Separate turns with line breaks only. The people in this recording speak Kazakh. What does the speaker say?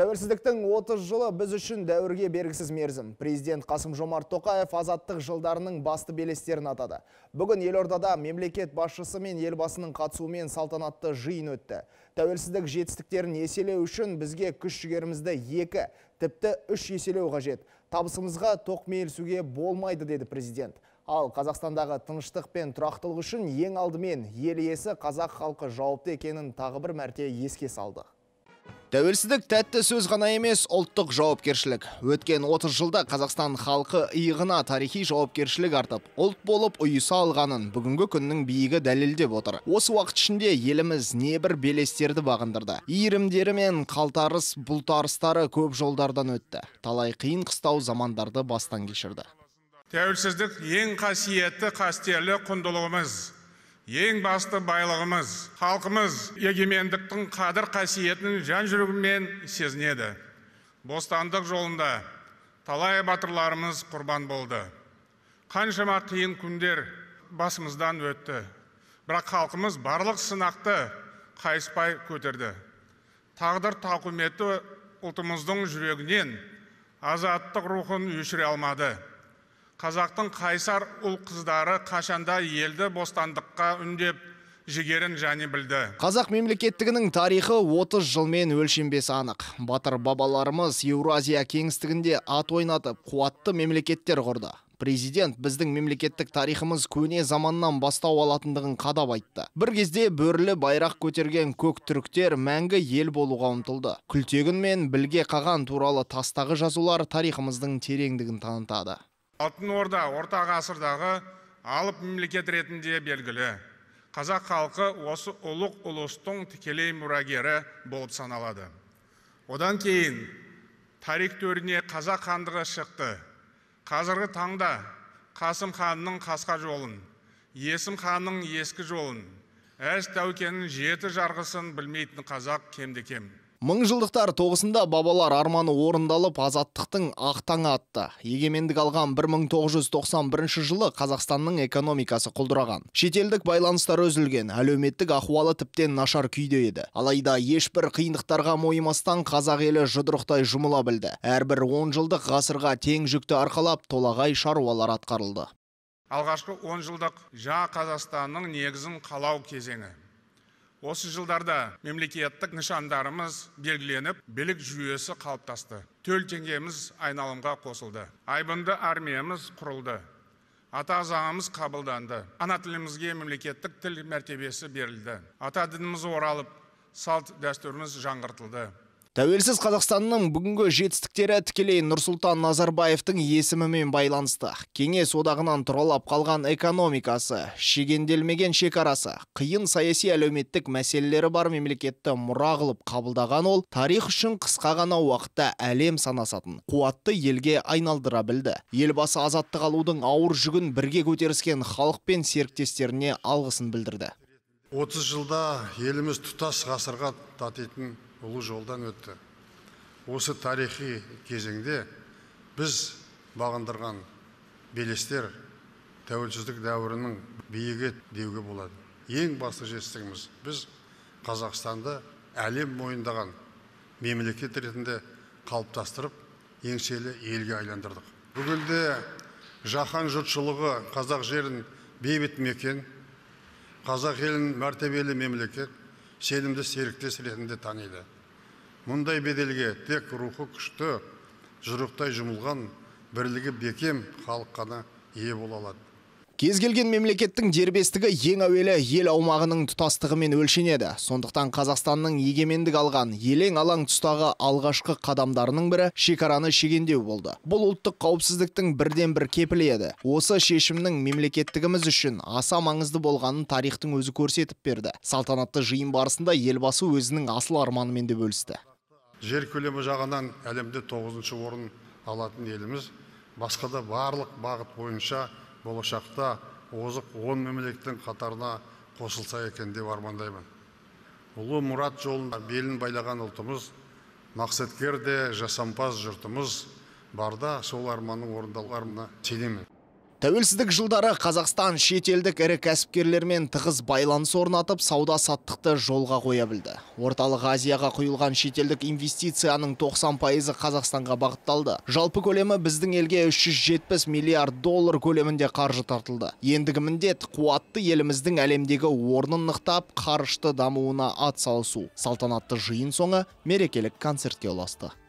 Тәуелсіздіктің 30 жылы біз үшін дәуірге бергісіз мерзім. Президент Қасым Жомарт Тоқаев азаттық жылдарының басты белестерін атады. Бүгін елордада мемлекет басшысы мен елбасының қатысуымен салтанатты жиын өтті. Тәуелсіздік жетістіктерін еселеу үшін бізге күш жігерімізді екі, тіпті үш еселеу қажет. Табысымызға тоқмейілсуге болмайды деді президент. Ал Қазақстандағы тыныштық пен тұрақтылық үшін ең алдымен ел иесі қазақ халқы жауапты екенін тағы бір мәрте еске салды. Тәуелсіздік тәтті сөз ғана емес ұлттық жауапкершілік. Өткен 30 жылда Қазақстан халқы иығына тарихи жауапкершілік артып, ұлт болып ұйыса алғанын бүгінгі күннің бейігі дәлелдеп отыр. Осы уақыт ішінде еліміз небір белестерді бағындырды. Иірімдері мен қалтарыс бұлтарыстары көп жолдардан өтті. Талай қиын қыстау замандарды бастан кешірді
тәуелсіздік ең қасиетті қастерлі құндылығымыз ең басты байлығымыз халқымыз егемендіктің қадір қасиетін жан жүрегімен сезінеді бостандық жолында талай батырларымыз құрбан болды қаншама қиын күндер басымыздан өтті бірақ халқымыз барлық сынақты қайыспай көтерді тағдыр тауқыметі ұлтымыздың жүрегінен азаттық рухын өшіре алмады қазақтың қайсар ұл қыздары қашанда елді бостандыққа үндеп жігерін және білді
қазақ мемлекеттігінің тарихы 30 жылмен өлшенбесі анық батыр бабаларымыз еуразия кеңістігінде ат ойнатып қуатты мемлекеттер құрды президент біздің мемлекеттік тарихымыз көне заманнан бастау алатындығын қадап айтты бір кезде бөрілі байрақ көтерген көк түріктер мәңгі ел болуға ұмтылды күлтегін мен білге қаған туралы тастағы жазулар тарихымыздың тереңдігін танытады
алтын орда орта ғасырдағы алып мемлекет ретінде белгілі қазақ халқы осы ұлық ұлыстың тікелей мұрагері болып саналады одан кейін тарих төріне қазақ хандығы шықты қазіргі таңда қасым ханның қасқа жолын есім ханның ескі жолын әз тәукенің жеті жарғысын білмейтін қазақ кемде кем
мыңжылдықтар тоғысында бабалар арманы орындалып азаттықтың ақ атты егемендік алған 1991 жылы қазақстанның экономикасы құлдыраған шетелдік байланыстар өзілген әлеуметтік ахуалы тіптен нашар күйде еді алайда ешбір қиындықтарға мойымастан қазақ елі жұдырықтай жұмыла білді әрбір 10 жылдық ғасырға тең жүкті арқалап толағай шаруалар атқарылды
алғашқы он жылдық жа қазақстанның негізін қалау кезеңі осы жылдарда мемлекеттік нышандарымыз белгіленіп билік жүйесі қалыптасты төл теңгеміз айналымға қосылды айбынды армиямыз құрылды ата заңымыз қабылданды ана тілімізге мемлекеттік тіл мәртебесі берілді ата дініміз оралып салт дәстүріміз жаңғыртылды
тәуелсіз қазақстанның бүгінгі жетістіктері тікелей нұрсұлтан назарбаевтың есімімен байланысты кеңес одағынан тұралап қалған экономикасы шегенделмеген шекарасы қиын саяси әлеуметтік мәселелері бар мемлекетті мұра қылып қабылдаған ол тарих үшін қысқа ғана уақытта әлем санасатын қуатты елге айналдыра білді елбасы азаттық алудың ауыр жүгін бірге көтеріскен халық пен серіктестеріне алғысын білдірді
30 жылда еліміз тұтас ғасырға татитын ұлы жолдан өтті осы тарихи кезеңде біз бағындырған белестер тәуелсіздік дәуірінің биігі деуге болады ең басты жетістігіміз біз қазақстанды әлем мойындаған мемлекет ретінде қалыптастырып еңселі елге айландырдық бүгінде жаһан жұртшылығы қазақ жерін бейбіт мекен қазақ елін мәртебелі мемлекет сенімді серіктес ретінде таниды мұндай беделге тек рухы күшті жұрықтай жұмылған бірлігі бекем халық қана ие бола алады
кез келген мемлекеттің дербестігі ең әуелі ел аумағының тұтастығымен өлшенеді сондықтан қазақстанның егемендік алған елең алаң тұстағы алғашқы қадамдарының бірі шекараны шегендеу болды бұл ұлттық қауіпсіздіктің бірден бір кепілі еді осы шешімнің мемлекеттігіміз үшін аса маңызды болғанын тарихтың өзі көрсетіп берді салтанатты жиын барысында елбасы өзінің асыл арманымен де бөлісті
жер көлемі жағынан әлемде тоғызыншы орын алатын еліміз басқа да барлық бағыт бойынша болашақта озық он мемлекеттің қатарына қосылса екен деп армандаймын ұлы мұрат жолында белін байлаған ұлтымыз мақсаткер де жасампаз
жұртымыз барда сол арманның орындаларына сенемін тәуелсіздік жылдары қазақстан шетелдік ірі кәсіпкерлермен тығыз байланыс орнатып сауда саттықты жолға қоя білді орталық азияға құйылған шетелдік инвестицияның 90 пайызы қазақстанға бағытталды жалпы көлемі біздің елге 370 миллиард доллар көлемінде қаржы тартылды ендігі міндет қуатты еліміздің әлемдегі орнын нықтап қарышты дамуына атсалысу салтанатты жиын соңы мерекелік концертке ұласты